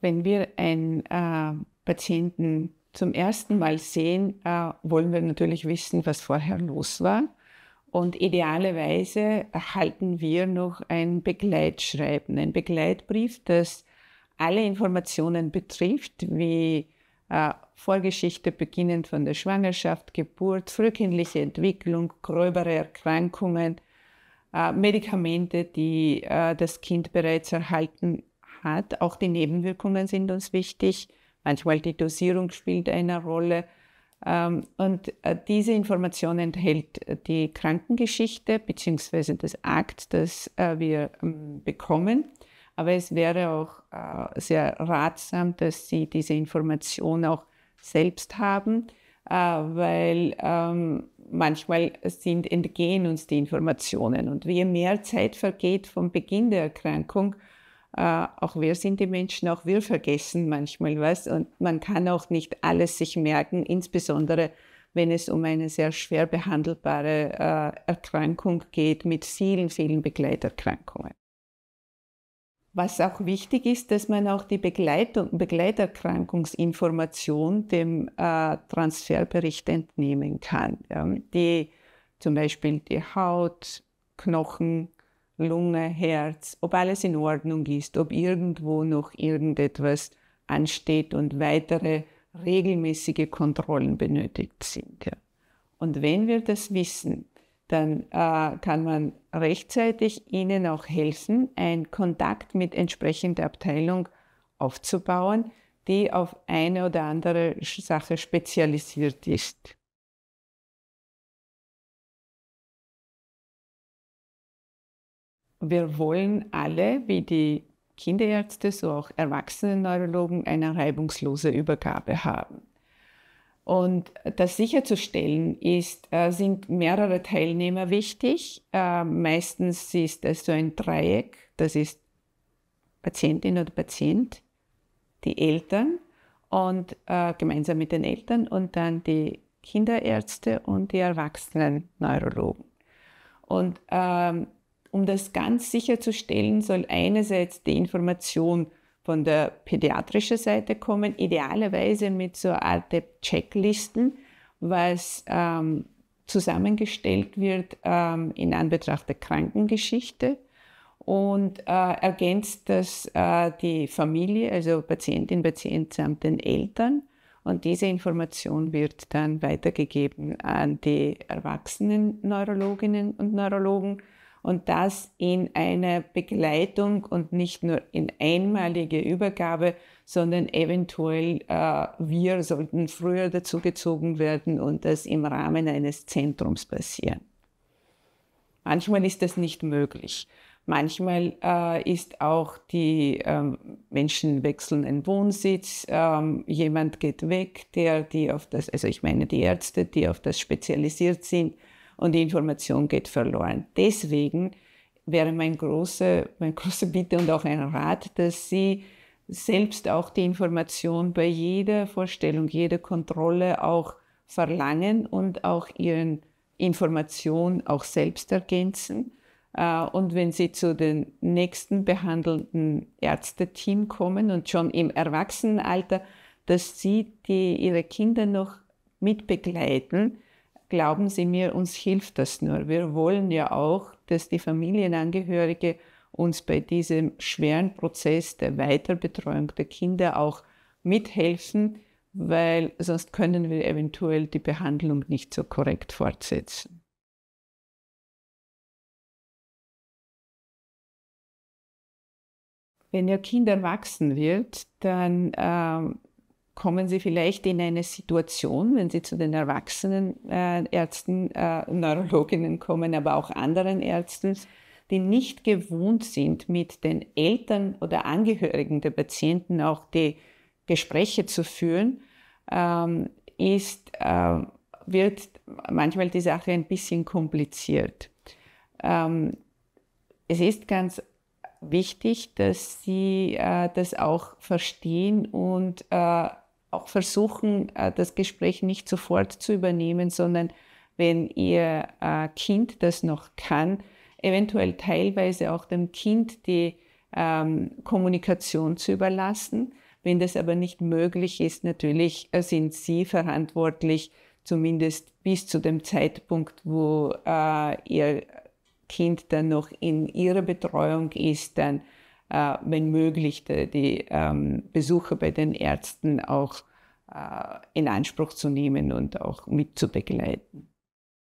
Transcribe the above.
wenn wir einen äh, Patienten zum ersten Mal sehen, äh, wollen wir natürlich wissen, was vorher los war. Und idealerweise erhalten wir noch ein Begleitschreiben, ein Begleitbrief, das alle Informationen betrifft, wie äh, Vorgeschichte beginnend von der Schwangerschaft, Geburt, frühkindliche Entwicklung, gröbere Erkrankungen, äh, Medikamente, die äh, das Kind bereits erhalten hat. Auch die Nebenwirkungen sind uns wichtig. Manchmal die Dosierung spielt eine Rolle. Ähm, und äh, diese Information enthält äh, die Krankengeschichte bzw. das Akt, das äh, wir ähm, bekommen. Aber es wäre auch sehr ratsam, dass Sie diese Information auch selbst haben, weil ähm, manchmal sind, entgehen uns die Informationen. Und je mehr Zeit vergeht vom Beginn der Erkrankung, äh, auch wir sind die Menschen, auch wir vergessen manchmal was und man kann auch nicht alles sich merken, insbesondere wenn es um eine sehr schwer behandelbare äh, Erkrankung geht mit vielen, vielen Begleiterkrankungen. Was auch wichtig ist, dass man auch die Begleitung, Begleiterkrankungsinformation dem äh, Transferbericht entnehmen kann. Ja. Die, zum Beispiel die Haut, Knochen, Lunge, Herz, ob alles in Ordnung ist, ob irgendwo noch irgendetwas ansteht und weitere regelmäßige Kontrollen benötigt sind. Ja. Und wenn wir das wissen, dann äh, kann man rechtzeitig ihnen auch helfen, einen Kontakt mit entsprechender Abteilung aufzubauen, die auf eine oder andere Sache spezialisiert ist. wir wollen alle, wie die Kinderärzte, so auch erwachsene Neurologen, eine reibungslose Übergabe haben. Und das sicherzustellen ist, äh, sind mehrere Teilnehmer wichtig. Äh, meistens ist es so ein Dreieck, das ist Patientin oder Patient, die Eltern und äh, gemeinsam mit den Eltern und dann die Kinderärzte und die erwachsenen Neurologen. Und ähm, um das ganz sicherzustellen, soll einerseits die Information von der pädiatrischen Seite kommen, idealerweise mit so einer Art Checklisten, was ähm, zusammengestellt wird ähm, in Anbetracht der Krankengeschichte und äh, ergänzt das äh, die Familie, also Patientin, Patient samt den Eltern. Und diese Information wird dann weitergegeben an die erwachsenen Neurologinnen und Neurologen und das in einer Begleitung und nicht nur in einmalige Übergabe, sondern eventuell äh, wir sollten früher dazugezogen werden und das im Rahmen eines Zentrums passieren. Manchmal ist das nicht möglich. Manchmal äh, ist auch die ähm, Menschen wechseln einen Wohnsitz, ähm, jemand geht weg, der, die auf das, also ich meine die Ärzte, die auf das spezialisiert sind, und die Information geht verloren. Deswegen wäre mein große, meine große Bitte und auch ein Rat, dass Sie selbst auch die Information bei jeder Vorstellung, jeder Kontrolle auch verlangen und auch Ihren Information auch selbst ergänzen. Äh, und wenn Sie zu den nächsten behandelnden Ärzteteam kommen und schon im Erwachsenenalter, dass Sie die, Ihre Kinder noch mitbegleiten, glauben Sie mir, uns hilft das nur. Wir wollen ja auch, dass die Familienangehörige uns bei diesem schweren Prozess der Weiterbetreuung der Kinder auch mithelfen, weil sonst können wir eventuell die Behandlung nicht so korrekt fortsetzen. Wenn Ihr Kind erwachsen wird, dann äh, kommen Sie vielleicht in eine Situation, wenn Sie zu den erwachsenen äh, Ärzten, äh, Neurologinnen kommen, aber auch anderen Ärzten, die nicht gewohnt sind, mit den Eltern oder Angehörigen der Patienten auch die Gespräche zu führen, ähm, ist, äh, wird manchmal die Sache ein bisschen kompliziert. Ähm, es ist ganz wichtig, dass sie äh, das auch verstehen und äh, auch versuchen, äh, das Gespräch nicht sofort zu übernehmen, sondern wenn ihr äh, Kind das noch kann, eventuell teilweise auch dem Kind die ähm, Kommunikation zu überlassen. Wenn das aber nicht möglich ist, natürlich äh, sind Sie verantwortlich, zumindest bis zu dem Zeitpunkt, wo Ihr Kind dann noch in Ihrer Betreuung ist, dann äh, wenn möglich, die, die ähm, Besuche bei den Ärzten auch äh, in Anspruch zu nehmen und auch mitzubegleiten.